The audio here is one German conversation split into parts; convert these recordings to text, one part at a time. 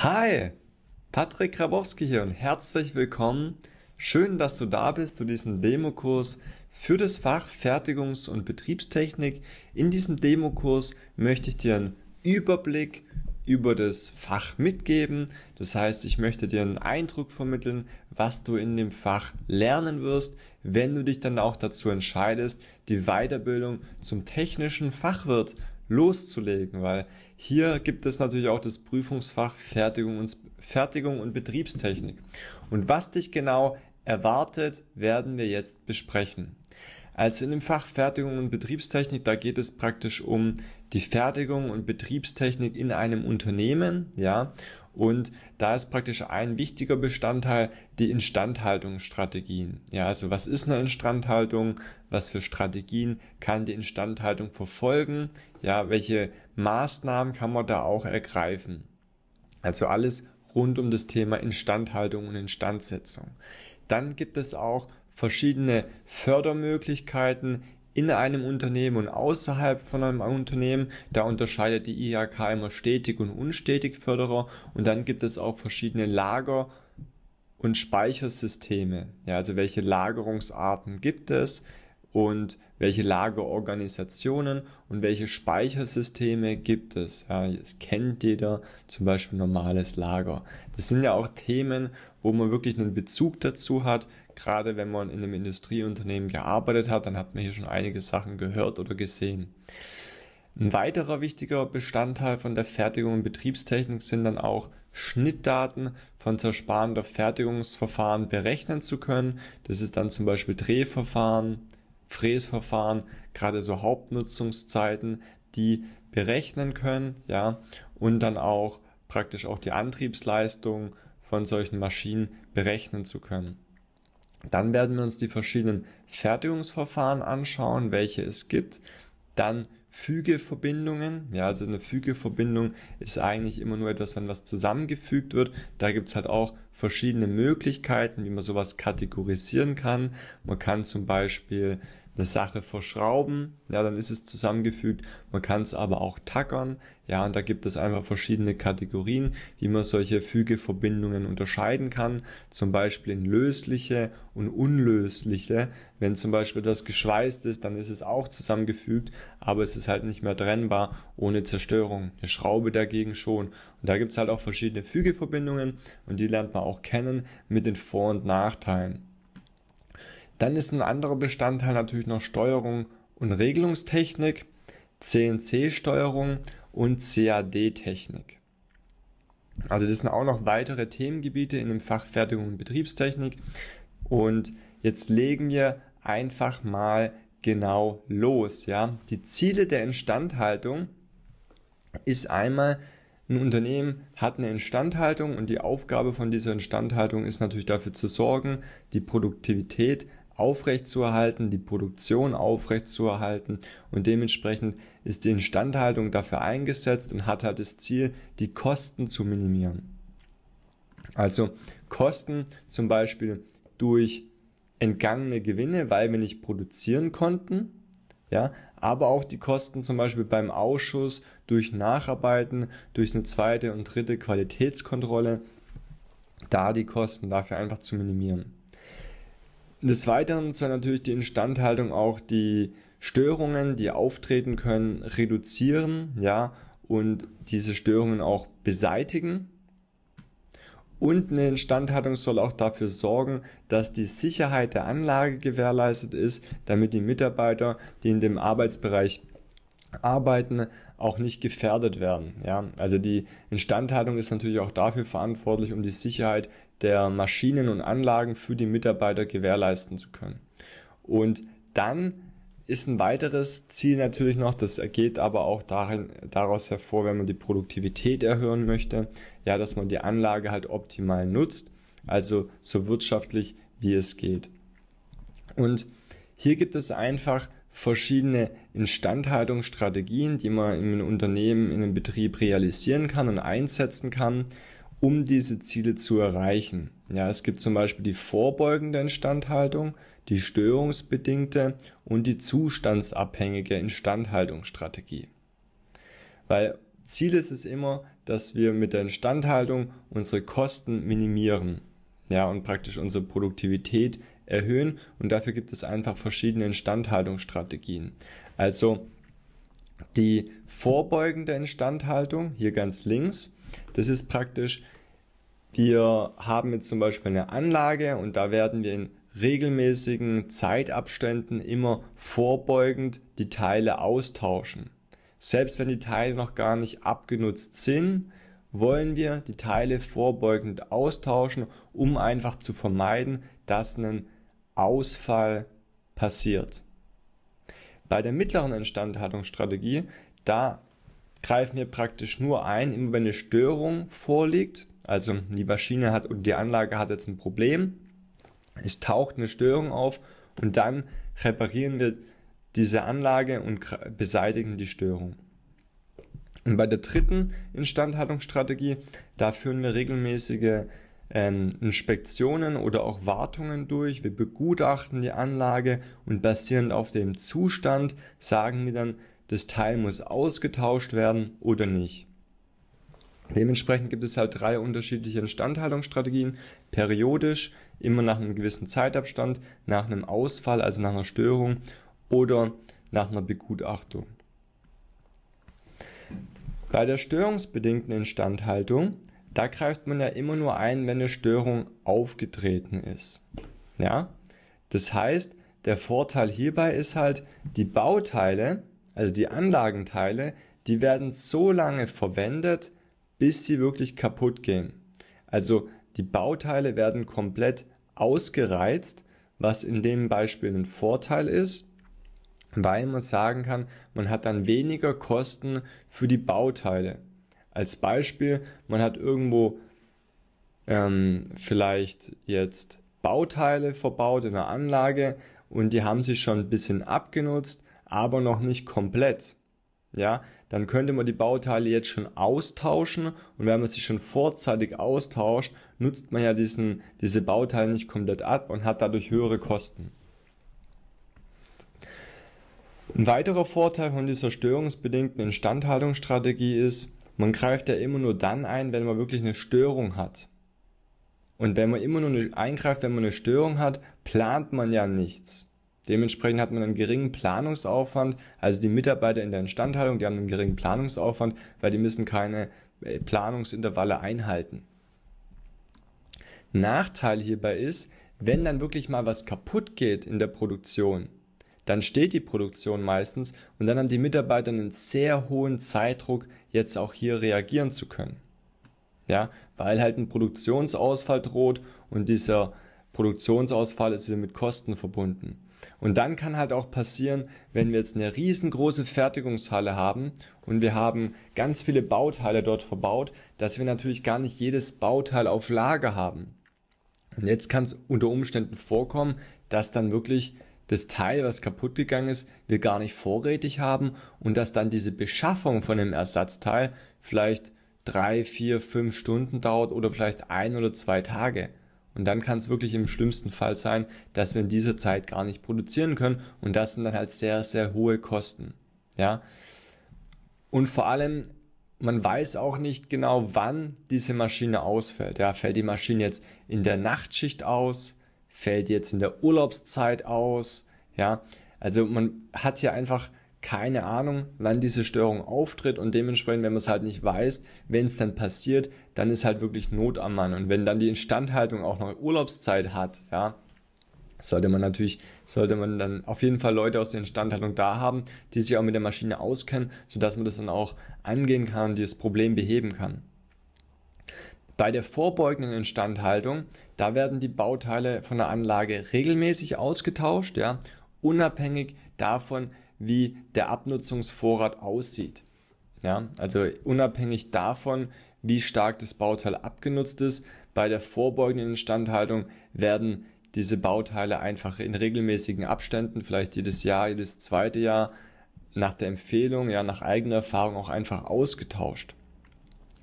Hi, Patrick Krabowski hier und herzlich willkommen. Schön, dass du da bist zu diesem Demokurs für das Fach Fertigungs- und Betriebstechnik. In diesem Demokurs möchte ich dir einen Überblick über das Fach mitgeben. Das heißt, ich möchte dir einen Eindruck vermitteln, was du in dem Fach lernen wirst, wenn du dich dann auch dazu entscheidest, die Weiterbildung zum technischen Fachwirt loszulegen, weil hier gibt es natürlich auch das Prüfungsfach Fertigung und, Fertigung und Betriebstechnik. Und was dich genau erwartet, werden wir jetzt besprechen. Also in dem Fach Fertigung und Betriebstechnik, da geht es praktisch um die Fertigung und Betriebstechnik in einem Unternehmen, ja. Und da ist praktisch ein wichtiger Bestandteil die Instandhaltungsstrategien. Ja, also was ist eine Instandhaltung? Was für Strategien kann die Instandhaltung verfolgen? Ja, welche Maßnahmen kann man da auch ergreifen? Also alles rund um das Thema Instandhaltung und Instandsetzung. Dann gibt es auch verschiedene Fördermöglichkeiten in einem Unternehmen und außerhalb von einem Unternehmen. Da unterscheidet die IHK immer stetig und unstetig Förderer und dann gibt es auch verschiedene Lager und Speichersysteme. Ja, also welche Lagerungsarten gibt es? und welche Lagerorganisationen und welche Speichersysteme gibt es. Ja, das kennt jeder, zum Beispiel normales Lager. Das sind ja auch Themen, wo man wirklich einen Bezug dazu hat. Gerade wenn man in einem Industrieunternehmen gearbeitet hat, dann hat man hier schon einige Sachen gehört oder gesehen. Ein weiterer wichtiger Bestandteil von der Fertigung und Betriebstechnik sind dann auch Schnittdaten von zersparender Fertigungsverfahren berechnen zu können. Das ist dann zum Beispiel Drehverfahren, Fräsverfahren, gerade so Hauptnutzungszeiten, die berechnen können, ja, und dann auch praktisch auch die Antriebsleistung von solchen Maschinen berechnen zu können. Dann werden wir uns die verschiedenen Fertigungsverfahren anschauen, welche es gibt. Dann Fügeverbindungen. Ja, also eine Fügeverbindung ist eigentlich immer nur etwas, wenn was zusammengefügt wird. Da gibt es halt auch verschiedene Möglichkeiten, wie man sowas kategorisieren kann. Man kann zum Beispiel eine Sache verschrauben, ja, dann ist es zusammengefügt. Man kann es aber auch tackern, ja, und da gibt es einfach verschiedene Kategorien, wie man solche Fügeverbindungen unterscheiden kann. Zum Beispiel in lösliche und unlösliche. Wenn zum Beispiel das geschweißt ist, dann ist es auch zusammengefügt, aber es ist halt nicht mehr trennbar ohne Zerstörung. Eine Schraube dagegen schon. Und da gibt es halt auch verschiedene Fügeverbindungen und die lernt man auch kennen mit den Vor- und Nachteilen. Dann ist ein anderer Bestandteil natürlich noch Steuerung und Regelungstechnik, CNC-Steuerung und CAD-Technik. Also das sind auch noch weitere Themengebiete in dem Fach Fertigung und Betriebstechnik. Und jetzt legen wir einfach mal genau los, ja. Die Ziele der Instandhaltung ist einmal ein Unternehmen hat eine Instandhaltung und die Aufgabe von dieser Instandhaltung ist natürlich dafür zu sorgen, die Produktivität aufrechtzuerhalten, die Produktion aufrechtzuerhalten und dementsprechend ist die Instandhaltung dafür eingesetzt und hat halt das Ziel, die Kosten zu minimieren. Also Kosten zum Beispiel durch entgangene Gewinne, weil wir nicht produzieren konnten, ja, aber auch die Kosten zum Beispiel beim Ausschuss durch Nacharbeiten, durch eine zweite und dritte Qualitätskontrolle, da die Kosten dafür einfach zu minimieren. Des Weiteren soll natürlich die Instandhaltung auch die Störungen, die auftreten können, reduzieren, ja, und diese Störungen auch beseitigen. Und eine Instandhaltung soll auch dafür sorgen, dass die Sicherheit der Anlage gewährleistet ist, damit die Mitarbeiter, die in dem Arbeitsbereich arbeiten, auch nicht gefährdet werden. Ja, also die Instandhaltung ist natürlich auch dafür verantwortlich, um die Sicherheit der Maschinen und Anlagen für die Mitarbeiter gewährleisten zu können. Und dann ist ein weiteres Ziel natürlich noch, das geht aber auch darin, daraus hervor, wenn man die Produktivität erhöhen möchte, ja, dass man die Anlage halt optimal nutzt, also so wirtschaftlich wie es geht. Und hier gibt es einfach verschiedene Instandhaltungsstrategien, die man in einem Unternehmen, in einem Betrieb realisieren kann und einsetzen kann um diese Ziele zu erreichen. Ja, es gibt zum Beispiel die vorbeugende Instandhaltung, die störungsbedingte und die zustandsabhängige Instandhaltungsstrategie. Weil Ziel ist es immer, dass wir mit der Instandhaltung unsere Kosten minimieren. Ja, und praktisch unsere Produktivität erhöhen. Und dafür gibt es einfach verschiedene Instandhaltungsstrategien. Also die vorbeugende Instandhaltung, hier ganz links, das ist praktisch, wir haben jetzt zum Beispiel eine Anlage und da werden wir in regelmäßigen Zeitabständen immer vorbeugend die Teile austauschen. Selbst wenn die Teile noch gar nicht abgenutzt sind, wollen wir die Teile vorbeugend austauschen, um einfach zu vermeiden, dass ein Ausfall passiert. Bei der mittleren Instandhaltungsstrategie, da greifen wir praktisch nur ein, immer wenn eine Störung vorliegt. Also die Maschine hat und die Anlage hat jetzt ein Problem. Es taucht eine Störung auf und dann reparieren wir diese Anlage und beseitigen die Störung. Und bei der dritten Instandhaltungsstrategie, da führen wir regelmäßige ähm, Inspektionen oder auch Wartungen durch. Wir begutachten die Anlage und basierend auf dem Zustand sagen wir dann, das Teil muss ausgetauscht werden oder nicht. Dementsprechend gibt es halt drei unterschiedliche Instandhaltungsstrategien. Periodisch, immer nach einem gewissen Zeitabstand, nach einem Ausfall, also nach einer Störung oder nach einer Begutachtung. Bei der störungsbedingten Instandhaltung, da greift man ja immer nur ein, wenn eine Störung aufgetreten ist. Ja? Das heißt, der Vorteil hierbei ist halt, die Bauteile, also die Anlagenteile, die werden so lange verwendet, bis sie wirklich kaputt gehen. Also die Bauteile werden komplett ausgereizt, was in dem Beispiel ein Vorteil ist, weil man sagen kann, man hat dann weniger Kosten für die Bauteile. Als Beispiel, man hat irgendwo ähm, vielleicht jetzt Bauteile verbaut in der Anlage und die haben sich schon ein bisschen abgenutzt aber noch nicht komplett, ja, dann könnte man die Bauteile jetzt schon austauschen und wenn man sie schon vorzeitig austauscht, nutzt man ja diesen, diese Bauteile nicht komplett ab und hat dadurch höhere Kosten. Ein weiterer Vorteil von dieser störungsbedingten Instandhaltungsstrategie ist, man greift ja immer nur dann ein, wenn man wirklich eine Störung hat. Und wenn man immer nur eingreift, wenn man eine Störung hat, plant man ja nichts. Dementsprechend hat man einen geringen Planungsaufwand. Also die Mitarbeiter in der Instandhaltung, die haben einen geringen Planungsaufwand, weil die müssen keine äh, Planungsintervalle einhalten. Nachteil hierbei ist, wenn dann wirklich mal was kaputt geht in der Produktion, dann steht die Produktion meistens und dann haben die Mitarbeiter einen sehr hohen Zeitdruck, jetzt auch hier reagieren zu können. Ja, weil halt ein Produktionsausfall droht und dieser Produktionsausfall ist wieder mit Kosten verbunden. Und dann kann halt auch passieren, wenn wir jetzt eine riesengroße Fertigungshalle haben und wir haben ganz viele Bauteile dort verbaut, dass wir natürlich gar nicht jedes Bauteil auf Lager haben. Und jetzt kann es unter Umständen vorkommen, dass dann wirklich das Teil, was kaputt gegangen ist, wir gar nicht vorrätig haben und dass dann diese Beschaffung von dem Ersatzteil vielleicht drei, vier, fünf Stunden dauert oder vielleicht ein oder zwei Tage. Und dann kann es wirklich im schlimmsten Fall sein, dass wir in dieser Zeit gar nicht produzieren können. Und das sind dann halt sehr, sehr hohe Kosten. Ja. Und vor allem, man weiß auch nicht genau, wann diese Maschine ausfällt. Ja, fällt die Maschine jetzt in der Nachtschicht aus? Fällt jetzt in der Urlaubszeit aus? Ja, also man hat hier einfach keine Ahnung, wann diese Störung auftritt und dementsprechend, wenn man es halt nicht weiß, wenn es dann passiert, dann ist halt wirklich Not am Mann. Und wenn dann die Instandhaltung auch noch Urlaubszeit hat, ja, sollte man natürlich, sollte man dann auf jeden Fall Leute aus der Instandhaltung da haben, die sich auch mit der Maschine auskennen, sodass man das dann auch angehen kann und dieses Problem beheben kann. Bei der vorbeugenden Instandhaltung, da werden die Bauteile von der Anlage regelmäßig ausgetauscht, ja, unabhängig davon, wie der Abnutzungsvorrat aussieht. Ja, also unabhängig davon, wie stark das Bauteil abgenutzt ist, bei der vorbeugenden Instandhaltung werden diese Bauteile einfach in regelmäßigen Abständen, vielleicht jedes Jahr, jedes zweite Jahr, nach der Empfehlung, ja, nach eigener Erfahrung auch einfach ausgetauscht.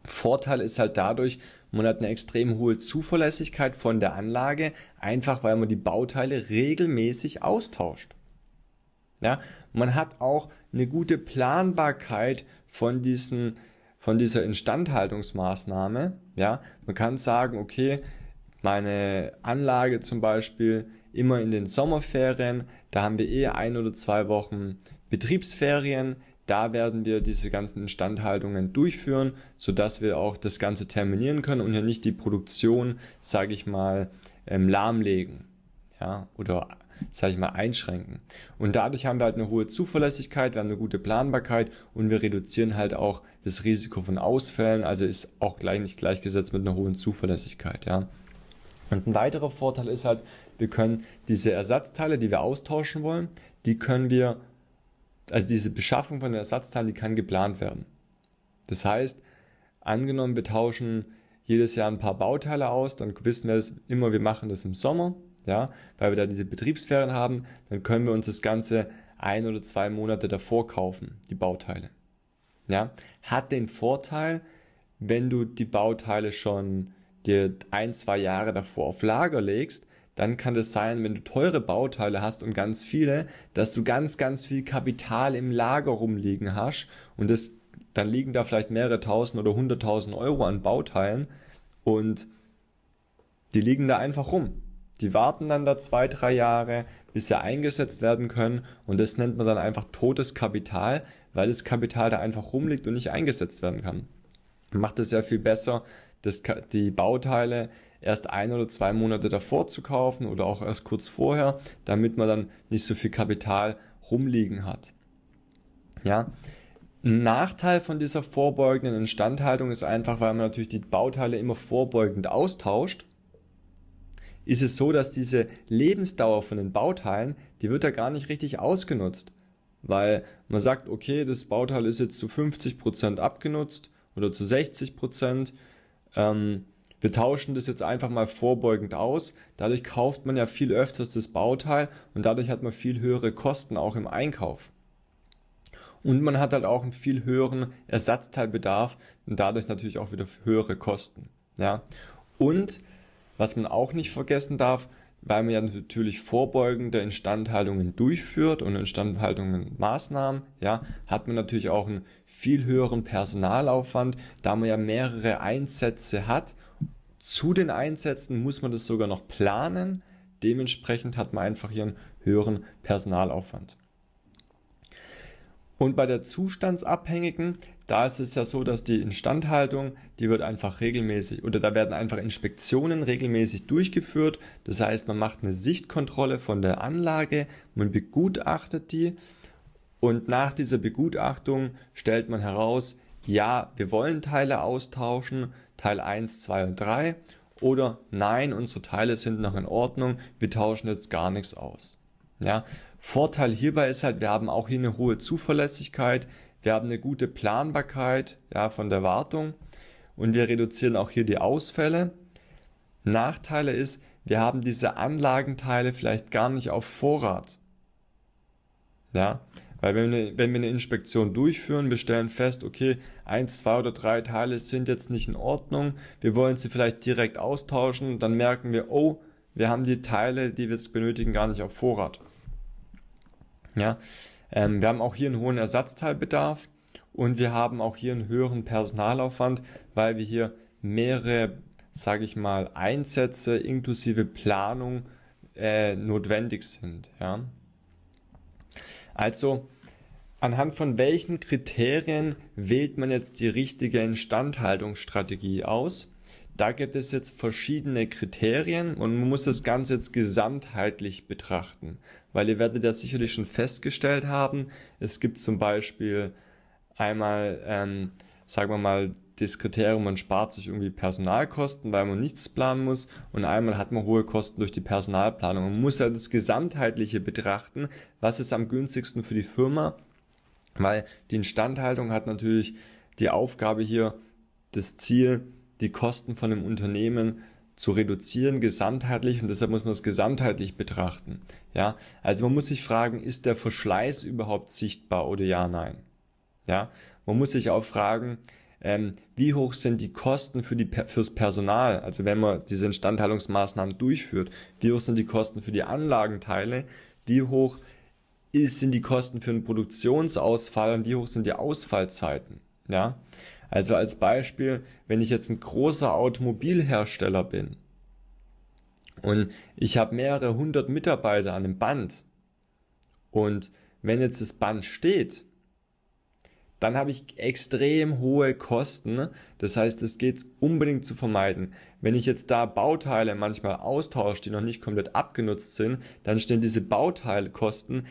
Vorteil ist halt dadurch, man hat eine extrem hohe Zuverlässigkeit von der Anlage, einfach weil man die Bauteile regelmäßig austauscht. Ja, man hat auch eine gute Planbarkeit von diesen von dieser Instandhaltungsmaßnahme. Ja, man kann sagen, okay, meine Anlage zum Beispiel immer in den Sommerferien, da haben wir eh ein oder zwei Wochen Betriebsferien, da werden wir diese ganzen Instandhaltungen durchführen, sodass wir auch das Ganze terminieren können und hier nicht die Produktion, sage ich mal, ähm, lahmlegen ja, oder sage ich mal, einschränken. Und dadurch haben wir halt eine hohe Zuverlässigkeit, wir haben eine gute Planbarkeit und wir reduzieren halt auch das Risiko von Ausfällen, also ist auch gleich nicht gleichgesetzt mit einer hohen Zuverlässigkeit, ja. Und ein weiterer Vorteil ist halt, wir können diese Ersatzteile, die wir austauschen wollen, die können wir, also diese Beschaffung von den Ersatzteilen, die kann geplant werden. Das heißt, angenommen, wir tauschen jedes Jahr ein paar Bauteile aus, dann wissen wir es immer, wir machen das im Sommer, ja, weil wir da diese Betriebsferien haben, dann können wir uns das Ganze ein oder zwei Monate davor kaufen, die Bauteile. Ja, hat den Vorteil, wenn du die Bauteile schon dir ein, zwei Jahre davor auf Lager legst, dann kann es sein, wenn du teure Bauteile hast und ganz viele, dass du ganz, ganz viel Kapital im Lager rumliegen hast und das, dann liegen da vielleicht mehrere tausend oder hunderttausend Euro an Bauteilen und die liegen da einfach rum. Die warten dann da zwei, drei Jahre, bis sie eingesetzt werden können und das nennt man dann einfach totes Kapital, weil das Kapital da einfach rumliegt und nicht eingesetzt werden kann. Macht es ja viel besser, das, die Bauteile erst ein oder zwei Monate davor zu kaufen oder auch erst kurz vorher, damit man dann nicht so viel Kapital rumliegen hat. Ja. Ein Nachteil von dieser vorbeugenden Instandhaltung ist einfach, weil man natürlich die Bauteile immer vorbeugend austauscht ist es so, dass diese Lebensdauer von den Bauteilen, die wird da gar nicht richtig ausgenutzt. Weil man sagt, okay, das Bauteil ist jetzt zu 50% Prozent abgenutzt oder zu 60%. Prozent. Ähm, wir tauschen das jetzt einfach mal vorbeugend aus. Dadurch kauft man ja viel öfters das Bauteil und dadurch hat man viel höhere Kosten auch im Einkauf. Und man hat halt auch einen viel höheren Ersatzteilbedarf und dadurch natürlich auch wieder höhere Kosten. Ja. Und was man auch nicht vergessen darf, weil man ja natürlich vorbeugende Instandhaltungen durchführt und Instandhaltungen Maßnahmen, ja, hat man natürlich auch einen viel höheren Personalaufwand, da man ja mehrere Einsätze hat. Zu den Einsätzen muss man das sogar noch planen. Dementsprechend hat man einfach hier einen höheren Personalaufwand. Und bei der zustandsabhängigen, da ist es ja so, dass die Instandhaltung, die wird einfach regelmäßig oder da werden einfach Inspektionen regelmäßig durchgeführt. Das heißt, man macht eine Sichtkontrolle von der Anlage, man begutachtet die und nach dieser Begutachtung stellt man heraus, ja, wir wollen Teile austauschen, Teil 1, 2 und 3 oder nein, unsere Teile sind noch in Ordnung, wir tauschen jetzt gar nichts aus. Ja, Vorteil hierbei ist halt, wir haben auch hier eine hohe Zuverlässigkeit. Wir haben eine gute Planbarkeit ja, von der Wartung und wir reduzieren auch hier die Ausfälle. Nachteile ist, wir haben diese Anlagenteile vielleicht gar nicht auf Vorrat. Ja, weil wenn wir, wenn wir eine Inspektion durchführen, wir stellen fest, okay, eins, zwei oder drei Teile sind jetzt nicht in Ordnung, wir wollen sie vielleicht direkt austauschen, dann merken wir, oh, wir haben die Teile, die wir jetzt benötigen, gar nicht auf Vorrat. Ja, ähm, wir haben auch hier einen hohen Ersatzteilbedarf und wir haben auch hier einen höheren Personalaufwand, weil wir hier mehrere, sage ich mal, Einsätze inklusive Planung äh, notwendig sind. Ja? Also anhand von welchen Kriterien wählt man jetzt die richtige Instandhaltungsstrategie aus? Da gibt es jetzt verschiedene Kriterien und man muss das Ganze jetzt gesamtheitlich betrachten weil ihr werdet ja sicherlich schon festgestellt haben, es gibt zum Beispiel einmal, ähm, sagen wir mal, das Kriterium, man spart sich irgendwie Personalkosten, weil man nichts planen muss und einmal hat man hohe Kosten durch die Personalplanung. Man muss ja halt das Gesamtheitliche betrachten, was ist am günstigsten für die Firma, weil die Instandhaltung hat natürlich die Aufgabe hier, das Ziel, die Kosten von dem Unternehmen zu reduzieren gesamtheitlich und deshalb muss man es gesamtheitlich betrachten. Ja, also man muss sich fragen, ist der Verschleiß überhaupt sichtbar oder ja, nein? Ja, man muss sich auch fragen, ähm, wie hoch sind die Kosten für die, fürs Personal? Also wenn man diese Instandhaltungsmaßnahmen durchführt, wie hoch sind die Kosten für die Anlagenteile? Wie hoch ist, sind die Kosten für einen Produktionsausfall und wie hoch sind die Ausfallzeiten? Ja, also als Beispiel, wenn ich jetzt ein großer Automobilhersteller bin und ich habe mehrere hundert Mitarbeiter an einem Band und wenn jetzt das Band steht, dann habe ich extrem hohe Kosten. Ne? Das heißt, es geht unbedingt zu vermeiden. Wenn ich jetzt da Bauteile manchmal austausche, die noch nicht komplett abgenutzt sind, dann stehen diese Bauteilkosten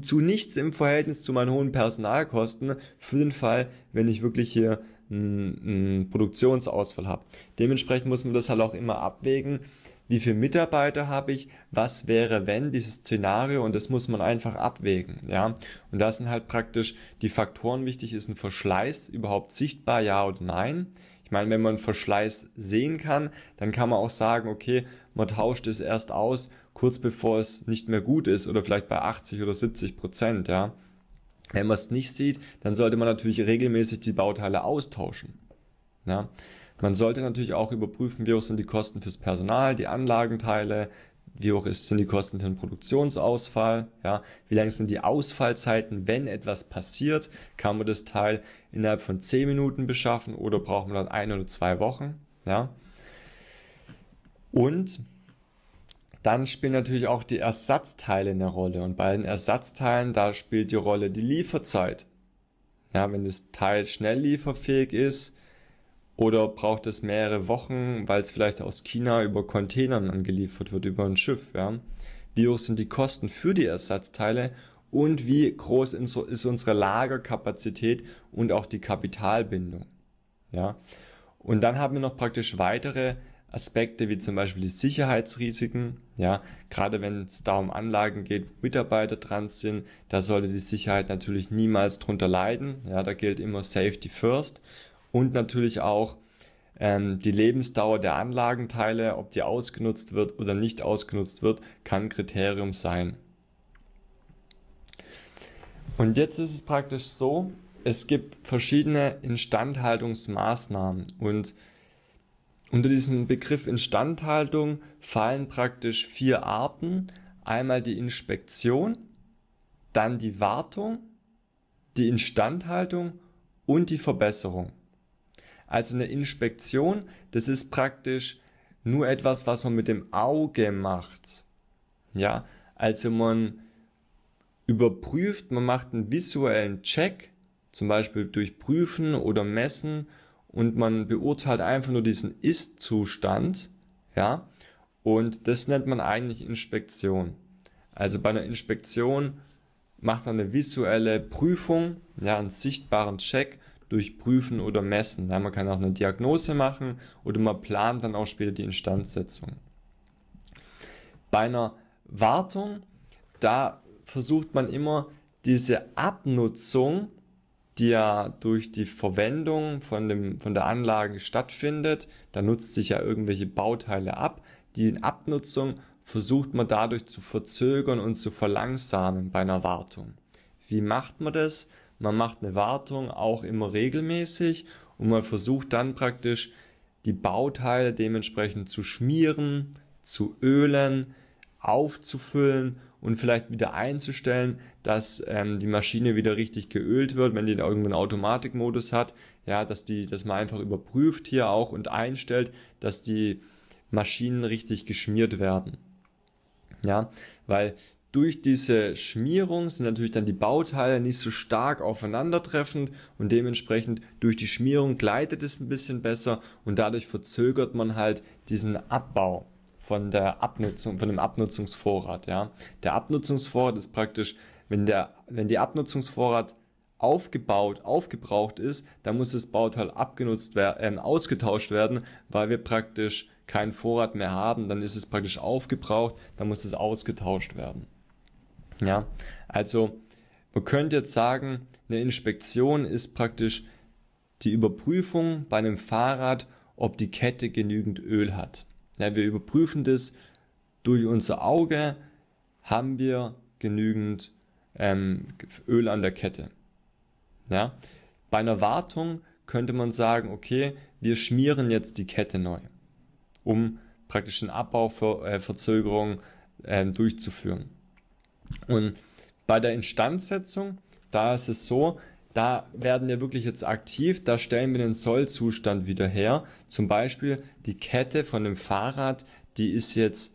zu nichts im Verhältnis zu meinen hohen Personalkosten. Für den Fall, wenn ich wirklich hier einen Produktionsausfall habe. Dementsprechend muss man das halt auch immer abwägen, wie viele Mitarbeiter habe ich, was wäre wenn, dieses Szenario und das muss man einfach abwägen, ja. Und da sind halt praktisch die Faktoren wichtig, ist ein Verschleiß überhaupt sichtbar, ja oder nein. Ich meine, wenn man Verschleiß sehen kann, dann kann man auch sagen, okay, man tauscht es erst aus, kurz bevor es nicht mehr gut ist oder vielleicht bei 80 oder 70 Prozent, ja. Wenn man es nicht sieht, dann sollte man natürlich regelmäßig die Bauteile austauschen. Ja? Ne? Man sollte natürlich auch überprüfen, wie hoch sind die Kosten fürs Personal, die Anlagenteile, wie hoch sind die Kosten für den Produktionsausfall, ja, wie lang sind die Ausfallzeiten, wenn etwas passiert, kann man das Teil innerhalb von 10 Minuten beschaffen oder braucht man dann ein oder zwei Wochen, ja. Und dann spielen natürlich auch die Ersatzteile eine Rolle. Und bei den Ersatzteilen, da spielt die Rolle die Lieferzeit. Ja, wenn das Teil schnell lieferfähig ist oder braucht es mehrere Wochen, weil es vielleicht aus China über Containern angeliefert wird, über ein Schiff. Ja. Wie hoch sind die Kosten für die Ersatzteile und wie groß ist unsere Lagerkapazität und auch die Kapitalbindung. Ja. Und dann haben wir noch praktisch weitere Aspekte wie zum Beispiel die Sicherheitsrisiken. Ja, gerade wenn es da um Anlagen geht, wo Mitarbeiter dran sind, da sollte die Sicherheit natürlich niemals drunter leiden. Ja, da gilt immer Safety First und natürlich auch ähm, die Lebensdauer der Anlagenteile, ob die ausgenutzt wird oder nicht ausgenutzt wird, kann Kriterium sein. Und jetzt ist es praktisch so, es gibt verschiedene Instandhaltungsmaßnahmen und unter diesen Begriff Instandhaltung fallen praktisch vier Arten. Einmal die Inspektion, dann die Wartung, die Instandhaltung und die Verbesserung. Also eine Inspektion, das ist praktisch nur etwas, was man mit dem Auge macht. Ja, also man überprüft, man macht einen visuellen Check, zum Beispiel durch Prüfen oder Messen und man beurteilt einfach nur diesen Ist-Zustand, ja, und das nennt man eigentlich Inspektion. Also bei einer Inspektion macht man eine visuelle Prüfung, ja, einen sichtbaren Check durch Prüfen oder Messen. Ja, man kann auch eine Diagnose machen oder man plant dann auch später die Instandsetzung. Bei einer Wartung, da versucht man immer diese Abnutzung die ja durch die Verwendung von, dem, von der Anlage stattfindet. Da nutzt sich ja irgendwelche Bauteile ab. Die Abnutzung versucht man dadurch zu verzögern und zu verlangsamen bei einer Wartung. Wie macht man das? Man macht eine Wartung auch immer regelmäßig und man versucht dann praktisch die Bauteile dementsprechend zu schmieren, zu ölen, aufzufüllen und vielleicht wieder einzustellen, dass ähm, die Maschine wieder richtig geölt wird, wenn die da irgendeinen Automatikmodus hat, ja, dass die, dass man einfach überprüft hier auch und einstellt, dass die Maschinen richtig geschmiert werden. Ja, weil durch diese Schmierung sind natürlich dann die Bauteile nicht so stark aufeinandertreffend und dementsprechend durch die Schmierung gleitet es ein bisschen besser und dadurch verzögert man halt diesen Abbau von der Abnutzung, von dem Abnutzungsvorrat, ja. Der Abnutzungsvorrat ist praktisch, wenn der, wenn der Abnutzungsvorrat aufgebaut, aufgebraucht ist, dann muss das Bauteil abgenutzt werden, äh, ausgetauscht werden, weil wir praktisch keinen Vorrat mehr haben, dann ist es praktisch aufgebraucht, dann muss es ausgetauscht werden. Ja, also man könnte jetzt sagen, eine Inspektion ist praktisch die Überprüfung bei einem Fahrrad, ob die Kette genügend Öl hat. Ja, wir überprüfen das durch unser Auge, haben wir genügend ähm, Öl an der Kette. Ja? Bei einer Wartung könnte man sagen, okay, wir schmieren jetzt die Kette neu, um praktisch eine Abbauverzögerung äh, äh, durchzuführen. Und bei der Instandsetzung, da ist es so, da werden wir wirklich jetzt aktiv, da stellen wir den Sollzustand wieder her. Zum Beispiel die Kette von dem Fahrrad, die ist jetzt,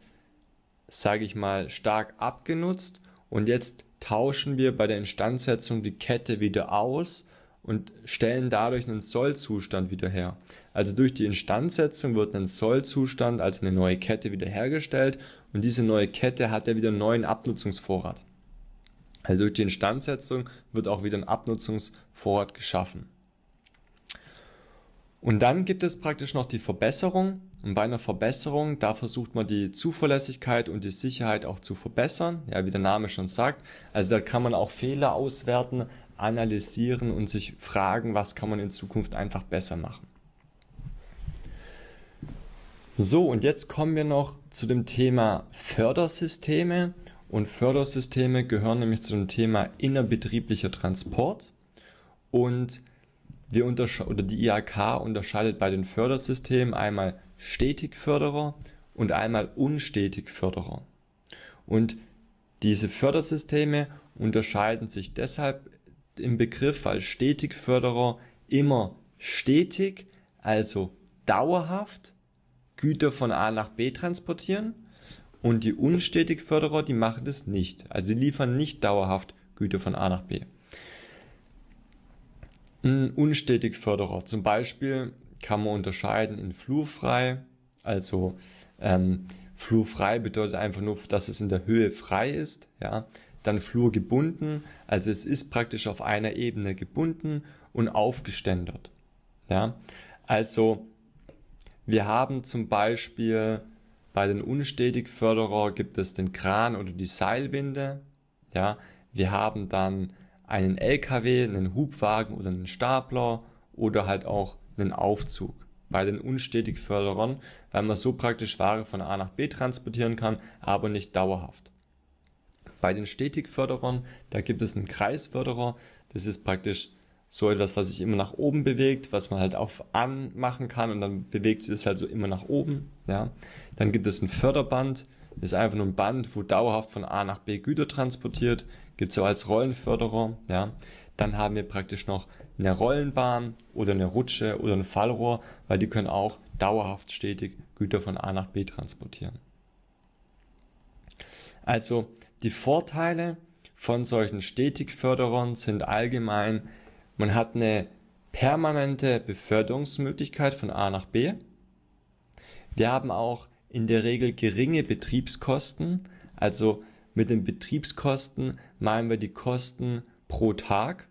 sage ich mal, stark abgenutzt und jetzt tauschen wir bei der Instandsetzung die Kette wieder aus und stellen dadurch einen Sollzustand wieder her. Also durch die Instandsetzung wird ein Sollzustand, also eine neue Kette wiederhergestellt und diese neue Kette hat ja wieder einen neuen Abnutzungsvorrat. Also durch die Instandsetzung wird auch wieder ein Abnutzungsvorrat geschaffen. Und dann gibt es praktisch noch die Verbesserung. Und bei einer Verbesserung, da versucht man die Zuverlässigkeit und die Sicherheit auch zu verbessern. Ja, wie der Name schon sagt. Also da kann man auch Fehler auswerten, analysieren und sich fragen, was kann man in Zukunft einfach besser machen. So, und jetzt kommen wir noch zu dem Thema Fördersysteme. Und Fördersysteme gehören nämlich zu dem Thema innerbetrieblicher Transport. Und wir oder die IAK unterscheidet bei den Fördersystemen einmal Stetigförderer und einmal Unstetigförderer. Und diese Fördersysteme unterscheiden sich deshalb im Begriff, weil Stetigförderer immer stetig, also dauerhaft Güter von A nach B transportieren und die Unstetigförderer, die machen das nicht. Also sie liefern nicht dauerhaft Güter von A nach B. Ein Unstetigförderer, zum Beispiel kann man unterscheiden in flurfrei, also ähm, flurfrei bedeutet einfach nur, dass es in der Höhe frei ist, ja, dann flurgebunden, also es ist praktisch auf einer Ebene gebunden und aufgeständert, ja, also wir haben zum Beispiel bei den Unstetigförderer gibt es den Kran oder die Seilwinde. Ja, wir haben dann einen LKW, einen Hubwagen oder einen Stapler oder halt auch einen Aufzug bei den Unstetigförderern, weil man so praktisch Ware von A nach B transportieren kann, aber nicht dauerhaft. Bei den Stetigförderern, da gibt es einen Kreisförderer, das ist praktisch so etwas, was sich immer nach oben bewegt, was man halt auf an machen kann und dann bewegt sich das halt so immer nach oben. Ja. Dann gibt es ein Förderband, ist einfach nur ein Band, wo dauerhaft von A nach B Güter transportiert, gibt es auch als Rollenförderer. Ja. Dann haben wir praktisch noch eine Rollenbahn oder eine Rutsche oder ein Fallrohr, weil die können auch dauerhaft stetig Güter von A nach B transportieren. Also die Vorteile von solchen Stetigförderern sind allgemein, man hat eine permanente Beförderungsmöglichkeit von A nach B. Wir haben auch in der Regel geringe Betriebskosten. Also mit den Betriebskosten meinen wir die Kosten pro Tag.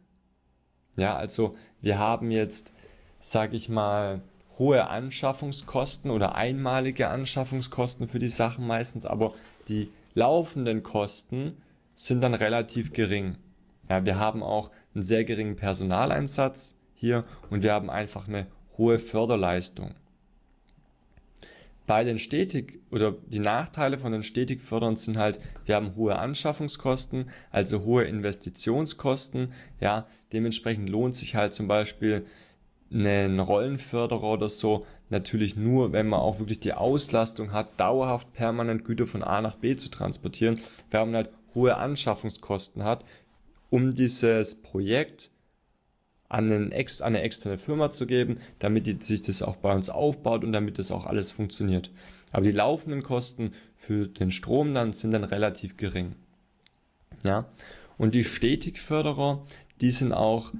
Ja, also wir haben jetzt, sage ich mal, hohe Anschaffungskosten oder einmalige Anschaffungskosten für die Sachen meistens, aber die laufenden Kosten sind dann relativ gering. Ja, wir haben auch einen sehr geringen Personaleinsatz hier und wir haben einfach eine hohe Förderleistung. Bei den stetig oder die Nachteile von den stetig fördern sind halt, wir haben hohe Anschaffungskosten, also hohe Investitionskosten. Ja, dementsprechend lohnt sich halt zum Beispiel einen Rollenförderer oder so natürlich nur, wenn man auch wirklich die Auslastung hat, dauerhaft permanent Güter von A nach B zu transportieren. Wir haben halt hohe Anschaffungskosten hat, um dieses Projekt an, einen ex an eine externe Firma zu geben, damit die, sich das auch bei uns aufbaut und damit das auch alles funktioniert. Aber die laufenden Kosten für den Strom dann sind dann relativ gering. Ja? Und die Stetigförderer, die sind auch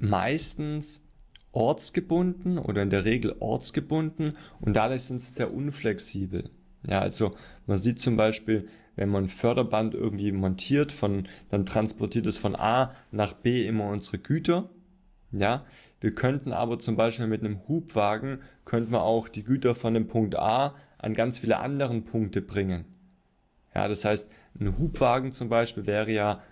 meistens ortsgebunden oder in der Regel ortsgebunden und dadurch sind sie sehr unflexibel. Ja, also man sieht zum Beispiel, wenn man ein Förderband irgendwie montiert, von, dann transportiert es von A nach B immer unsere Güter. Ja, wir könnten aber zum Beispiel mit einem Hubwagen könnten wir auch die Güter von dem Punkt A an ganz viele anderen Punkte bringen. Ja, das heißt, ein Hubwagen zum Beispiel wäre ja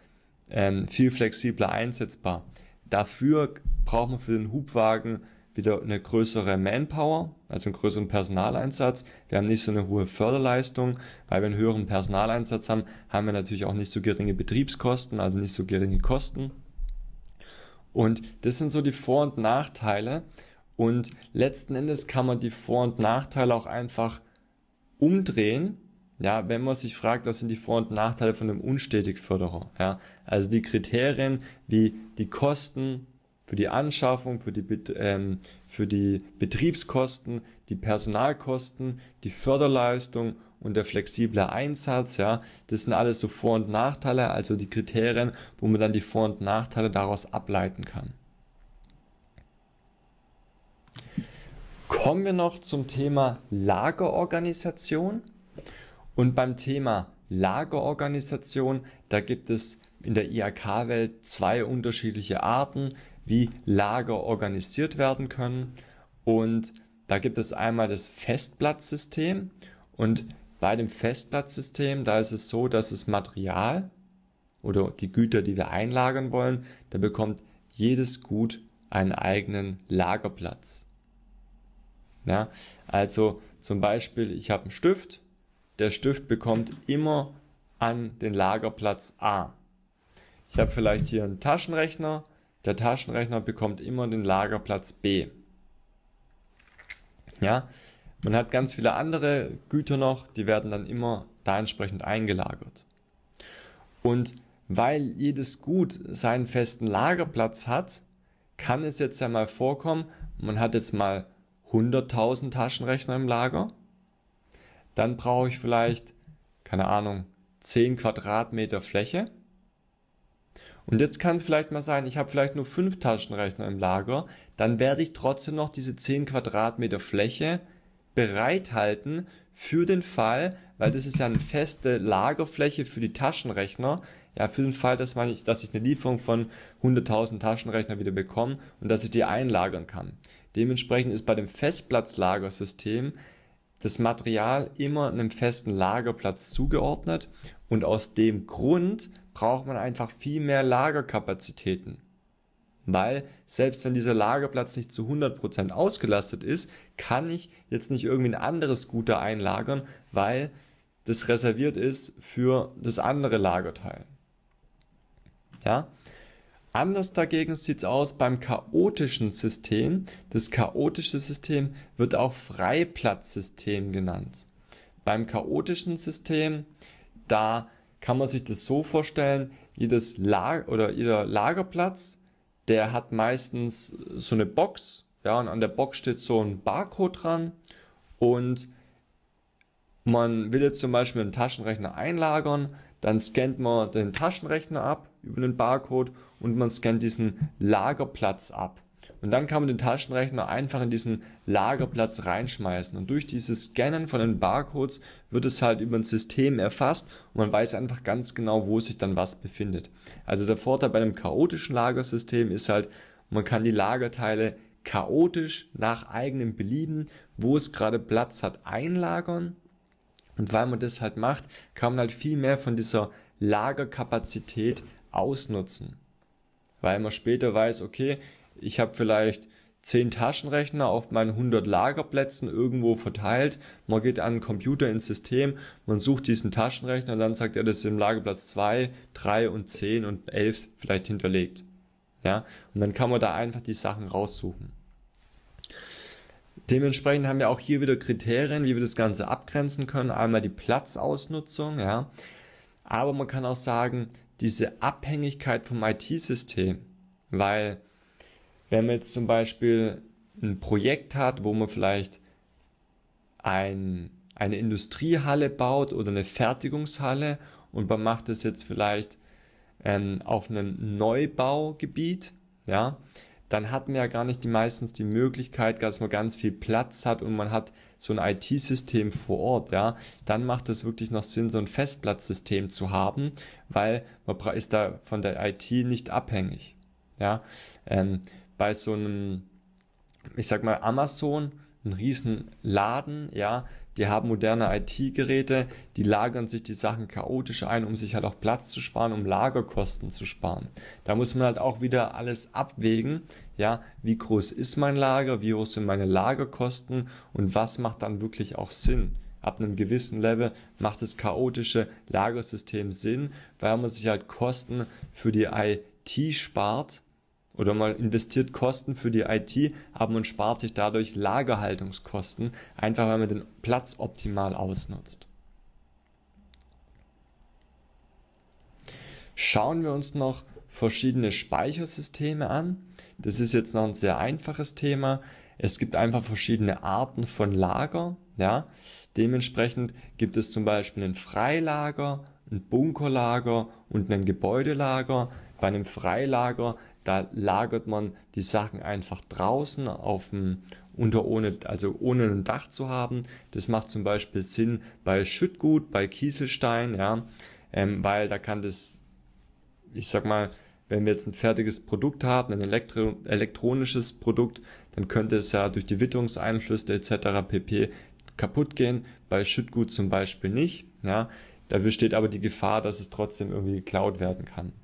ähm, viel flexibler einsetzbar. Dafür braucht man für den Hubwagen wieder eine größere Manpower, also einen größeren Personaleinsatz. Wir haben nicht so eine hohe Förderleistung, weil wir einen höheren Personaleinsatz haben, haben wir natürlich auch nicht so geringe Betriebskosten, also nicht so geringe Kosten. Und das sind so die Vor- und Nachteile. Und letzten Endes kann man die Vor- und Nachteile auch einfach umdrehen. Ja, wenn man sich fragt, was sind die Vor- und Nachteile von einem Unstetigförderer? Ja, also die Kriterien wie die Kosten, für die Anschaffung, für die, ähm, für die Betriebskosten, die Personalkosten, die Förderleistung und der flexible Einsatz, ja, das sind alles so Vor- und Nachteile, also die Kriterien, wo man dann die Vor- und Nachteile daraus ableiten kann. Kommen wir noch zum Thema Lagerorganisation. Und beim Thema Lagerorganisation, da gibt es in der iak welt zwei unterschiedliche Arten wie Lager organisiert werden können. Und da gibt es einmal das Festplatzsystem und bei dem Festplatzsystem, da ist es so, dass das Material oder die Güter, die wir einlagern wollen, da bekommt jedes Gut einen eigenen Lagerplatz. Ja, also zum Beispiel, ich habe einen Stift, der Stift bekommt immer an den Lagerplatz A. Ich habe vielleicht hier einen Taschenrechner, der Taschenrechner bekommt immer den Lagerplatz B. Ja, man hat ganz viele andere Güter noch, die werden dann immer da entsprechend eingelagert. Und weil jedes Gut seinen festen Lagerplatz hat, kann es jetzt ja mal vorkommen, man hat jetzt mal 100.000 Taschenrechner im Lager, dann brauche ich vielleicht, keine Ahnung, 10 Quadratmeter Fläche und jetzt kann es vielleicht mal sein, ich habe vielleicht nur fünf Taschenrechner im Lager, dann werde ich trotzdem noch diese zehn Quadratmeter Fläche bereithalten für den Fall, weil das ist ja eine feste Lagerfläche für die Taschenrechner, ja, für den Fall, dass, man, dass ich eine Lieferung von 100.000 Taschenrechner wieder bekomme und dass ich die einlagern kann. Dementsprechend ist bei dem Festplatzlagersystem das Material immer einem festen Lagerplatz zugeordnet und aus dem Grund braucht man einfach viel mehr Lagerkapazitäten. Weil selbst wenn dieser Lagerplatz nicht zu 100% ausgelastet ist, kann ich jetzt nicht irgendwie ein anderes Scooter einlagern, weil das reserviert ist für das andere Lagerteil. Ja? Anders dagegen sieht es aus beim chaotischen System. Das chaotische System wird auch Freiplatzsystem genannt. Beim chaotischen System, da kann man sich das so vorstellen, jedes Lager oder jeder Lagerplatz, der hat meistens so eine Box, ja, und an der Box steht so ein Barcode dran und man will jetzt zum Beispiel einen Taschenrechner einlagern, dann scannt man den Taschenrechner ab über den Barcode und man scannt diesen Lagerplatz ab. Und dann kann man den Taschenrechner einfach in diesen Lagerplatz reinschmeißen. Und durch dieses Scannen von den Barcodes wird es halt über ein System erfasst und man weiß einfach ganz genau, wo sich dann was befindet. Also der Vorteil bei einem chaotischen Lagersystem ist halt, man kann die Lagerteile chaotisch nach eigenem Belieben, wo es gerade Platz hat, einlagern. Und weil man das halt macht, kann man halt viel mehr von dieser Lagerkapazität ausnutzen. Weil man später weiß, okay, ich habe vielleicht zehn Taschenrechner auf meinen 100 Lagerplätzen irgendwo verteilt. Man geht an den Computer ins System, man sucht diesen Taschenrechner und dann sagt er, das ist im Lagerplatz 2, 3 und 10 und 11 vielleicht hinterlegt. Ja, und dann kann man da einfach die Sachen raussuchen. Dementsprechend haben wir auch hier wieder Kriterien, wie wir das Ganze abgrenzen können. Einmal die Platzausnutzung, ja. Aber man kann auch sagen, diese Abhängigkeit vom IT-System, weil wenn man jetzt zum Beispiel ein Projekt hat, wo man vielleicht ein, eine Industriehalle baut oder eine Fertigungshalle und man macht das jetzt vielleicht ähm, auf einem Neubaugebiet, ja, dann hat man ja gar nicht die meistens die Möglichkeit, dass man ganz viel Platz hat und man hat so ein IT-System vor Ort, ja, dann macht es wirklich noch Sinn, so ein Festplatzsystem zu haben, weil man ist da von der IT nicht abhängig, ja. Ähm, bei so einem, ich sag mal, Amazon, ein riesen Laden, ja, die haben moderne IT-Geräte, die lagern sich die Sachen chaotisch ein, um sich halt auch Platz zu sparen, um Lagerkosten zu sparen. Da muss man halt auch wieder alles abwägen, ja, wie groß ist mein Lager, wie hoch sind meine Lagerkosten und was macht dann wirklich auch Sinn. Ab einem gewissen Level macht das chaotische Lagersystem Sinn, weil man sich halt Kosten für die IT spart, oder man investiert Kosten für die IT aber man spart sich dadurch Lagerhaltungskosten, einfach weil man den Platz optimal ausnutzt. Schauen wir uns noch verschiedene Speichersysteme an. Das ist jetzt noch ein sehr einfaches Thema. Es gibt einfach verschiedene Arten von Lager. Ja, dementsprechend gibt es zum Beispiel ein Freilager, ein Bunkerlager und ein Gebäudelager. Bei einem Freilager da lagert man die Sachen einfach draußen auf dem unter ohne, also ohne ein Dach zu haben. Das macht zum Beispiel Sinn bei Schüttgut, bei Kieselstein, ja, ähm, weil da kann das, ich sag mal, wenn wir jetzt ein fertiges Produkt haben, ein elektro elektronisches Produkt, dann könnte es ja durch die Witterungseinflüsse etc. pp. kaputt gehen. Bei Schüttgut zum Beispiel nicht. Ja. Da besteht aber die Gefahr, dass es trotzdem irgendwie geklaut werden kann.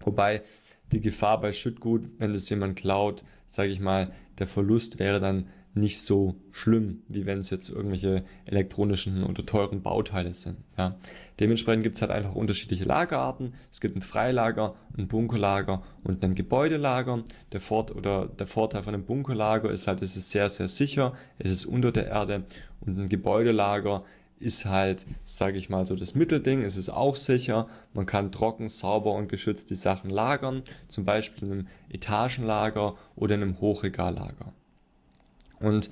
Wobei die Gefahr bei Schüttgut, wenn es jemand klaut, sage ich mal, der Verlust wäre dann nicht so schlimm, wie wenn es jetzt irgendwelche elektronischen oder teuren Bauteile sind. Ja. Dementsprechend gibt es halt einfach unterschiedliche Lagerarten. Es gibt ein Freilager, ein Bunkerlager und ein Gebäudelager. Der, Fort oder der Vorteil von einem Bunkerlager ist halt, es ist sehr, sehr sicher, es ist unter der Erde und ein Gebäudelager ist halt, sage ich mal, so das Mittelding. Es ist auch sicher. Man kann trocken, sauber und geschützt die Sachen lagern, zum Beispiel in einem Etagenlager oder in einem Hochregallager. Und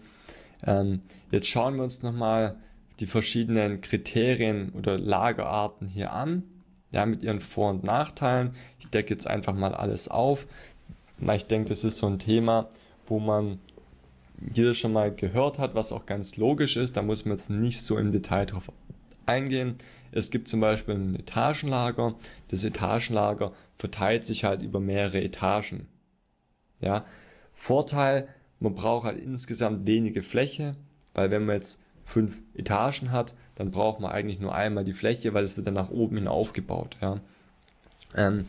ähm, jetzt schauen wir uns nochmal die verschiedenen Kriterien oder Lagerarten hier an. Ja, mit ihren Vor- und Nachteilen. Ich decke jetzt einfach mal alles auf. Na, ich denke, das ist so ein Thema, wo man jeder schon mal gehört hat, was auch ganz logisch ist. Da muss man jetzt nicht so im Detail drauf eingehen. Es gibt zum Beispiel ein Etagenlager. Das Etagenlager verteilt sich halt über mehrere Etagen. Ja. Vorteil, man braucht halt insgesamt wenige Fläche, weil wenn man jetzt fünf Etagen hat, dann braucht man eigentlich nur einmal die Fläche, weil es wird dann nach oben hin aufgebaut. Ja. Ähm,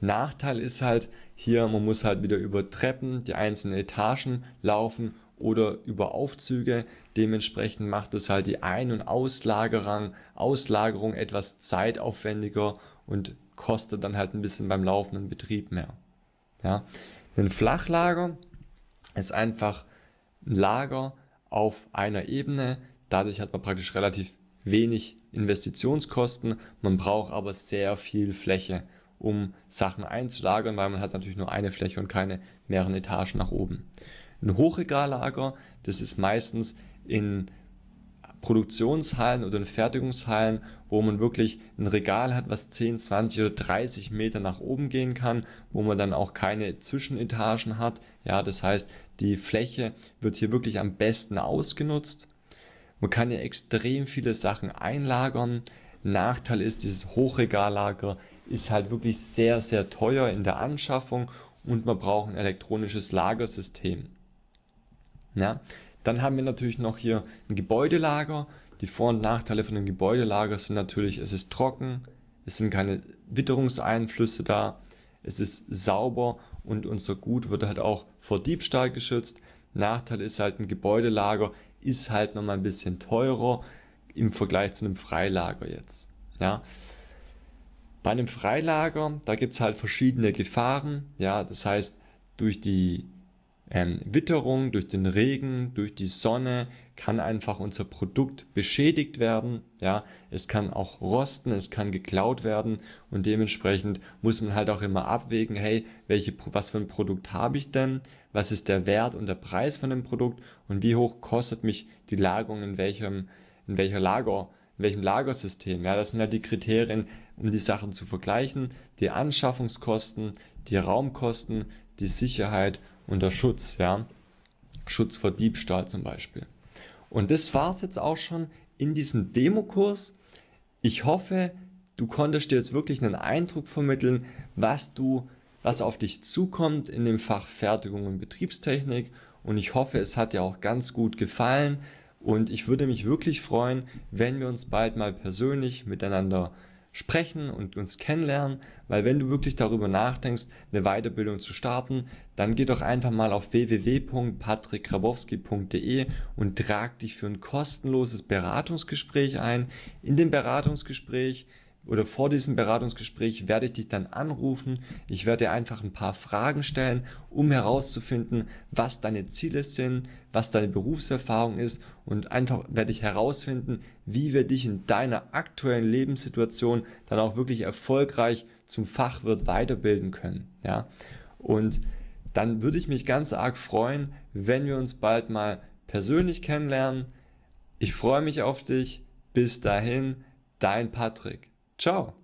Nachteil ist halt hier, man muss halt wieder über Treppen die einzelnen Etagen laufen oder über Aufzüge. Dementsprechend macht es halt die Ein- und Auslagerung, Auslagerung etwas zeitaufwendiger und kostet dann halt ein bisschen beim laufenden Betrieb mehr. Ja. Ein Flachlager ist einfach ein Lager auf einer Ebene. Dadurch hat man praktisch relativ wenig Investitionskosten. Man braucht aber sehr viel Fläche, um Sachen einzulagern, weil man hat natürlich nur eine Fläche und keine mehreren Etagen nach oben. Ein Hochregallager, das ist meistens in Produktionshallen oder in Fertigungshallen, wo man wirklich ein Regal hat, was 10, 20 oder 30 Meter nach oben gehen kann, wo man dann auch keine Zwischenetagen hat. Ja, das heißt, die Fläche wird hier wirklich am besten ausgenutzt. Man kann ja extrem viele Sachen einlagern. Nachteil ist, dieses Hochregallager ist halt wirklich sehr, sehr teuer in der Anschaffung und man braucht ein elektronisches Lagersystem. Ja. Dann haben wir natürlich noch hier ein Gebäudelager. Die Vor- und Nachteile von einem Gebäudelager sind natürlich, es ist trocken, es sind keine Witterungseinflüsse da, es ist sauber und unser Gut wird halt auch vor Diebstahl geschützt. Nachteil ist halt, ein Gebäudelager ist halt nochmal ein bisschen teurer im Vergleich zu einem Freilager jetzt. Ja. Bei einem Freilager, da gibt es halt verschiedene Gefahren. Ja, das heißt, durch die ähm, Witterung, durch den Regen, durch die Sonne kann einfach unser Produkt beschädigt werden. Ja, es kann auch rosten, es kann geklaut werden und dementsprechend muss man halt auch immer abwägen, hey, welche, was für ein Produkt habe ich denn? Was ist der Wert und der Preis von dem Produkt und wie hoch kostet mich die Lagerung in welchem, in welcher Lager, in welchem Lagersystem? Ja, das sind halt die Kriterien, um die Sachen zu vergleichen. Die Anschaffungskosten, die Raumkosten, die Sicherheit unter Schutz, ja. Schutz vor Diebstahl zum Beispiel. Und das war's jetzt auch schon in diesem Demokurs. Ich hoffe, du konntest dir jetzt wirklich einen Eindruck vermitteln, was du, was auf dich zukommt in dem Fach Fertigung und Betriebstechnik. Und ich hoffe, es hat dir auch ganz gut gefallen. Und ich würde mich wirklich freuen, wenn wir uns bald mal persönlich miteinander sprechen und uns kennenlernen, weil wenn du wirklich darüber nachdenkst, eine Weiterbildung zu starten, dann geh doch einfach mal auf www.patrickgrabowski.de und trag dich für ein kostenloses Beratungsgespräch ein. In dem Beratungsgespräch oder vor diesem Beratungsgespräch werde ich dich dann anrufen. Ich werde dir einfach ein paar Fragen stellen, um herauszufinden, was deine Ziele sind, was deine Berufserfahrung ist und einfach werde ich herausfinden, wie wir dich in deiner aktuellen Lebenssituation dann auch wirklich erfolgreich zum Fachwirt weiterbilden können. Ja, und dann würde ich mich ganz arg freuen, wenn wir uns bald mal persönlich kennenlernen. Ich freue mich auf dich. Bis dahin, dein Patrick. Ciao.